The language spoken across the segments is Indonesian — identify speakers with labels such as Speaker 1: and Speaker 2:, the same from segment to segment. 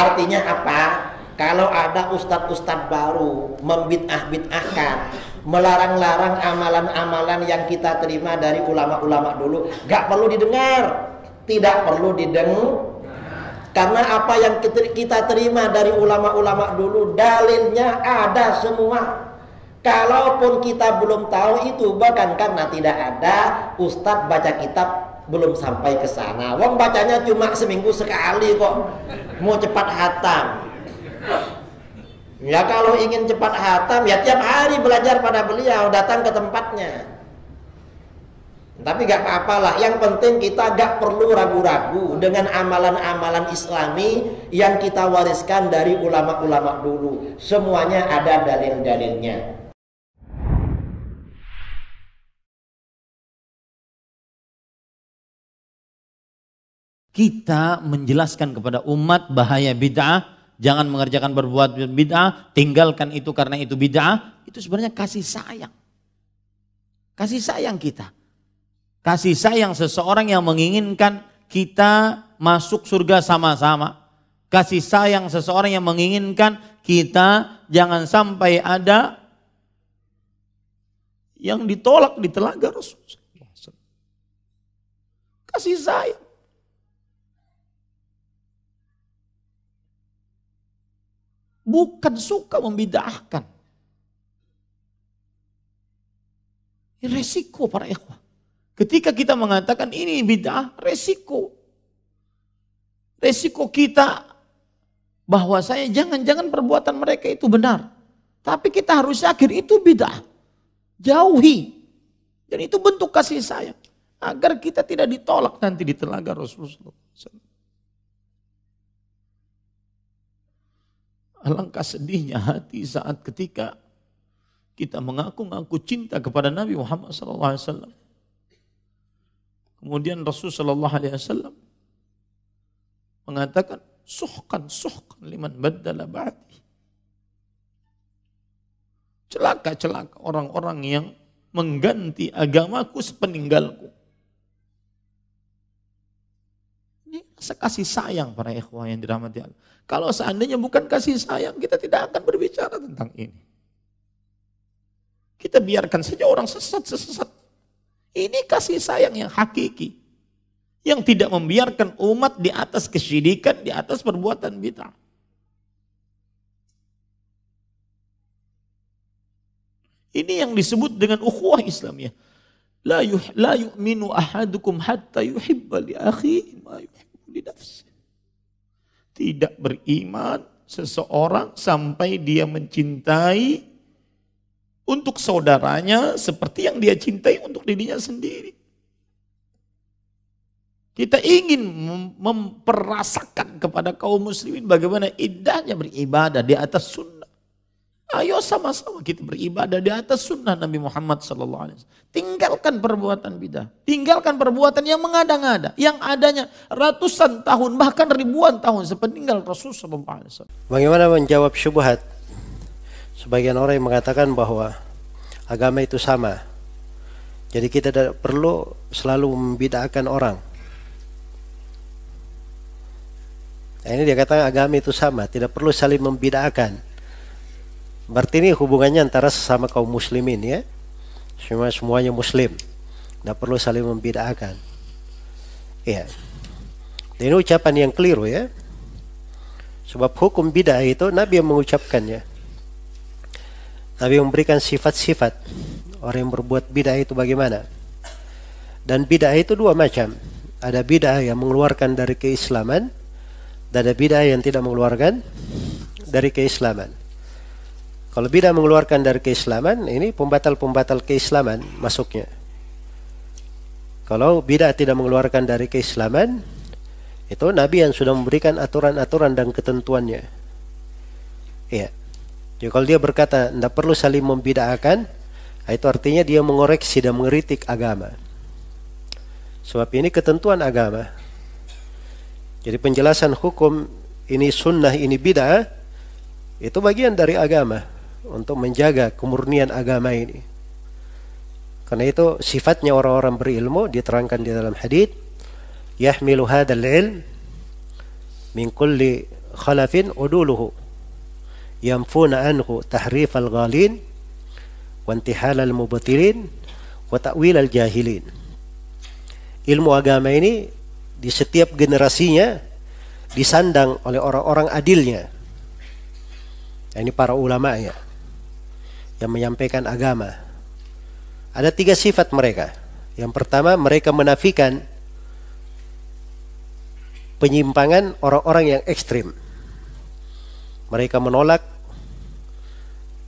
Speaker 1: Artinya apa? Kalau ada ustadz-ustadz baru membid'ah-bid'ahkan, melarang-larang amalan-amalan yang kita terima dari ulama-ulama dulu, gak perlu didengar, tidak perlu didengar. Karena apa yang kita terima dari ulama-ulama dulu, dalilnya ada semua. Kalaupun kita belum tahu itu, bahkan karena tidak ada ustadz baca kitab belum sampai ke sana. Wong bacanya cuma seminggu sekali kok. Mau cepat hatam. Ya kalau ingin cepat hatam ya tiap hari belajar pada beliau, datang ke tempatnya. Tapi gak apa-apalah, yang penting kita gak perlu ragu-ragu dengan amalan-amalan islami yang kita wariskan dari ulama-ulama dulu. Semuanya ada dalil-dalilnya.
Speaker 2: kita menjelaskan kepada umat bahaya bid'ah, jangan mengerjakan berbuat bid'ah, tinggalkan itu karena itu bid'ah, itu sebenarnya kasih sayang. Kasih sayang kita. Kasih sayang seseorang yang menginginkan kita masuk surga sama-sama. Kasih sayang seseorang yang menginginkan kita jangan sampai ada yang ditolak di telaga Rasulullah. Kasih sayang. bukan suka membidahkan. Resiko para ikhwah. Ketika kita mengatakan ini bidah, resiko. Resiko kita bahwa saya jangan-jangan perbuatan mereka itu benar. Tapi kita harus yakin itu bidah. Jauhi. Dan itu bentuk kasih sayang. Agar kita tidak ditolak nanti di telaga Rasulullah Alangkah sedihnya hati saat ketika kita mengaku-ngaku cinta kepada Nabi Muhammad SAW. Kemudian Rasulullah SAW mengatakan, suhkan, suhkan liman badala ba'di. Celaka, celaka orang-orang yang mengganti agamaku sepeninggalku. kasih sayang para ikhwah yang dirahmati Allah. Kalau seandainya bukan kasih sayang, kita tidak akan berbicara tentang ini. Kita biarkan saja orang sesat-sesat. Ini kasih sayang yang hakiki. Yang tidak membiarkan umat di atas kesyirikan, di atas perbuatan bid'ah. Ini yang disebut dengan ukhuwah Islamiyah. La la yu'minu ahadukum hatta yuhibba li ma yuhibba linafsi. Tidak beriman seseorang sampai dia mencintai untuk saudaranya seperti yang dia cintai untuk dirinya sendiri. Kita ingin memperasakan kepada kaum muslimin bagaimana indahnya beribadah di atas sunnah Ayo sama-sama kita beribadah di atas sunnah Nabi Muhammad SAW. Tinggalkan perbuatan bidah. Tinggalkan perbuatan yang mengada-ngada. Yang adanya ratusan tahun bahkan ribuan tahun sepeninggal Rasul SAW.
Speaker 3: Bagaimana menjawab syubhat? Sebagian orang yang mengatakan bahwa agama itu sama. Jadi kita tidak perlu selalu membidahkan orang. Nah, ini dia kata agama itu sama, tidak perlu saling membidahkan. Berarti ini hubungannya antara sesama kaum muslimin ya. Semua semuanya muslim. Tidak perlu saling membedakan. Iya. Ini ucapan yang keliru ya. Sebab hukum bid'ah itu Nabi yang mengucapkannya. Nabi yang memberikan sifat-sifat orang yang berbuat bid'ah itu bagaimana. Dan bid'ah itu dua macam. Ada bid'ah yang mengeluarkan dari keislaman dan ada bid'ah yang tidak mengeluarkan dari keislaman. Kalau bid'ah mengeluarkan dari keislaman, ini pembatal-pembatal keislaman masuknya. Kalau bid'ah tidak mengeluarkan dari keislaman, itu Nabi yang sudah memberikan aturan-aturan dan ketentuannya. Iya. Jadi ya, kalau dia berkata, tidak perlu saling membidaakan, nah, itu artinya dia mengoreksi dan mengeritik agama. Sebab ini ketentuan agama. Jadi penjelasan hukum ini sunnah, ini bid'ah, itu bagian dari agama untuk menjaga kemurnian agama ini. Karena itu sifatnya orang-orang berilmu diterangkan di dalam hadis yahmilu hadzal ilm min kulli khalafin uduluhu yamfuna anhu tahrif al-ghalin wa intihal al wa ta'wil jahilin Ilmu agama ini di setiap generasinya disandang oleh orang-orang adilnya. Ini para ulama ya yang menyampaikan agama. Ada tiga sifat mereka. Yang pertama, mereka menafikan penyimpangan orang-orang yang ekstrim. Mereka menolak,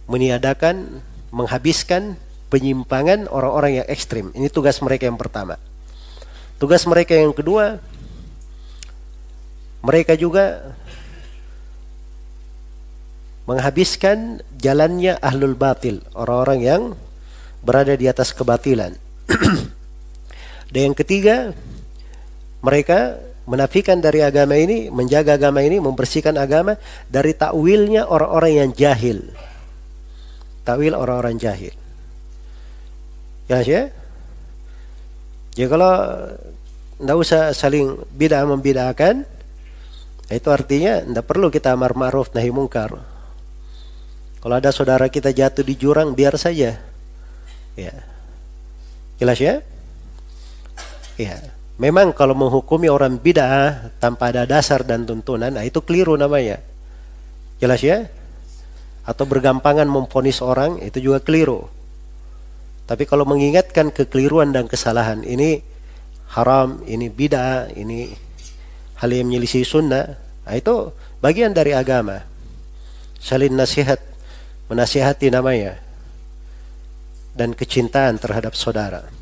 Speaker 3: meniadakan, menghabiskan penyimpangan orang-orang yang ekstrim. Ini tugas mereka yang pertama. Tugas mereka yang kedua, mereka juga menghabiskan jalannya ahlul batil, orang-orang yang berada di atas kebatilan. Dan yang ketiga, mereka menafikan dari agama ini, menjaga agama ini, membersihkan agama dari takwilnya orang-orang yang jahil. Takwil orang-orang jahil. Ya, ya. Jadi kalau tidak usah saling bid'ah membedakan, itu artinya tidak perlu kita amar ma'ruf nahi mungkar. Kalau ada saudara kita jatuh di jurang, biar saja. Ya. Jelas ya? Ya. Memang kalau menghukumi orang bid'ah tanpa ada dasar dan tuntunan, nah itu keliru namanya. Jelas ya? Atau bergampangan memfonis orang, itu juga keliru. Tapi kalau mengingatkan kekeliruan dan kesalahan, ini haram, ini bid'ah, ini hal yang menyelisih sunnah, nah itu bagian dari agama. Salin nasihat menasihati namanya dan kecintaan terhadap saudara.